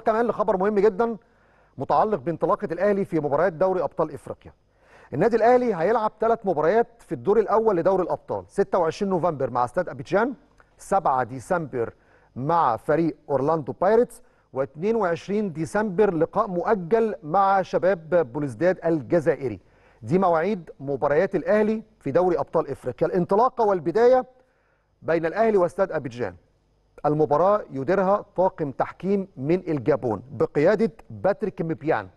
كمان لخبر مهم جدا متعلق بانطلاقه الاهلي في مباريات دوري ابطال افريقيا. النادي الاهلي هيلعب ثلاث مباريات في الدور الاول لدوري الابطال 26 نوفمبر مع استاد ابيجان 7 ديسمبر مع فريق اورلاندو بايرتس و22 ديسمبر لقاء مؤجل مع شباب بولزداد الجزائري. دي مواعيد مباريات الاهلي في دوري ابطال افريقيا الانطلاقه والبدايه بين الاهلي واستاد ابيجان. المباراة يديرها طاقم تحكيم من الجابون بقيادة باتريك مبيان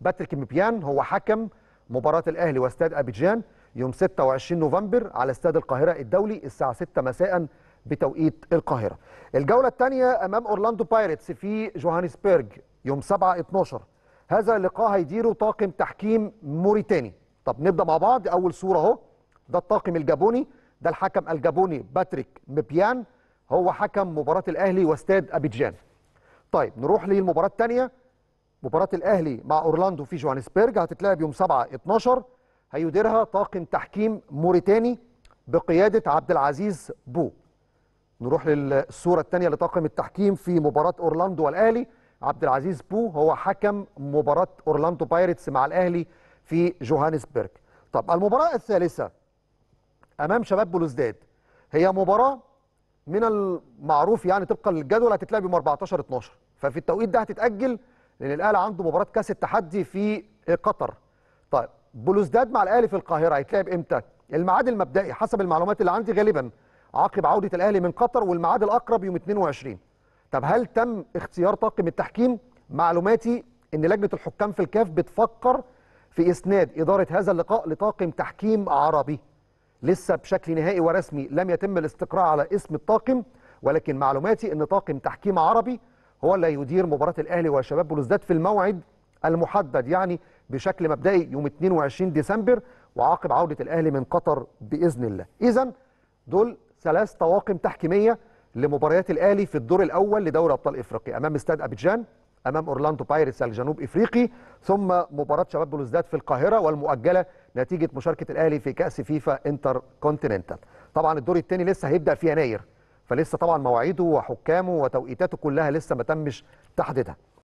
باتريك مبيان هو حكم مباراة الأهلي واستاد أبيجان يوم 26 نوفمبر على استاد القاهرة الدولي الساعة 6 مساء بتوقيت القاهرة الجولة الثانية أمام أورلاندو بايرتس في جوهانسبرج يوم 7 12 هذا اللقاء هيديره طاقم تحكيم موريتاني طب نبدأ مع بعض أول صورة أهو ده الطاقم الجابوني ده الحكم الجابوني باتريك مبيان هو حكم مباراه الاهلي واستاد ابيجان طيب نروح للمباراه الثانيه مباراه الاهلي مع اورلاندو في جوهانسبرج هتتلعب يوم 7 12 هيديرها طاقم تحكيم موريتاني بقياده عبد العزيز بو نروح للصوره الثانيه لطاقم التحكيم في مباراه اورلاندو والاهلي عبد العزيز بو هو حكم مباراه اورلاندو بايرتس مع الاهلي في جوهانسبرج طب المباراه الثالثه امام شباب بلوزداد هي مباراه من المعروف يعني طبقا للجدول هتتلعب يوم 14 12 ففي التوقيت ده هتتاجل لان الاهلي عنده مباراه كاس التحدي في قطر طيب بلوزداد مع الاهلي في القاهره هيتلعب امتى الميعاد المبدئي حسب المعلومات اللي عندي غالبا عقب عوده الاهلي من قطر والميعاد الاقرب يوم 22 طب هل تم اختيار طاقم التحكيم معلوماتي ان لجنه الحكام في الكاف بتفكر في اسناد اداره هذا اللقاء لطاقم تحكيم عربي لسه بشكل نهائي ورسمي لم يتم الاستقراء على اسم الطاقم ولكن معلوماتي ان طاقم تحكيم عربي هو اللي هيدير مباراه الاهلي وشباب بلوزداد في الموعد المحدد يعني بشكل مبدئي يوم 22 ديسمبر وعقب عوده الاهلي من قطر باذن الله. اذا دول ثلاث طواقم تحكيميه لمباريات الاهلي في الدور الاول لدوري ابطال افريقيا امام استاد ابيجان امام اورلاندو بايرتس الجنوب افريقي ثم مباراه شباب بلوزداد في القاهره والمؤجله نتيجه مشاركه الاهلي في كاس فيفا انتر كونتيننتال طبعا الدور الثاني لسه هيبدا في يناير فلسه طبعا مواعيده وحكامه وتوقيتاته كلها لسه ما تمش تحديدها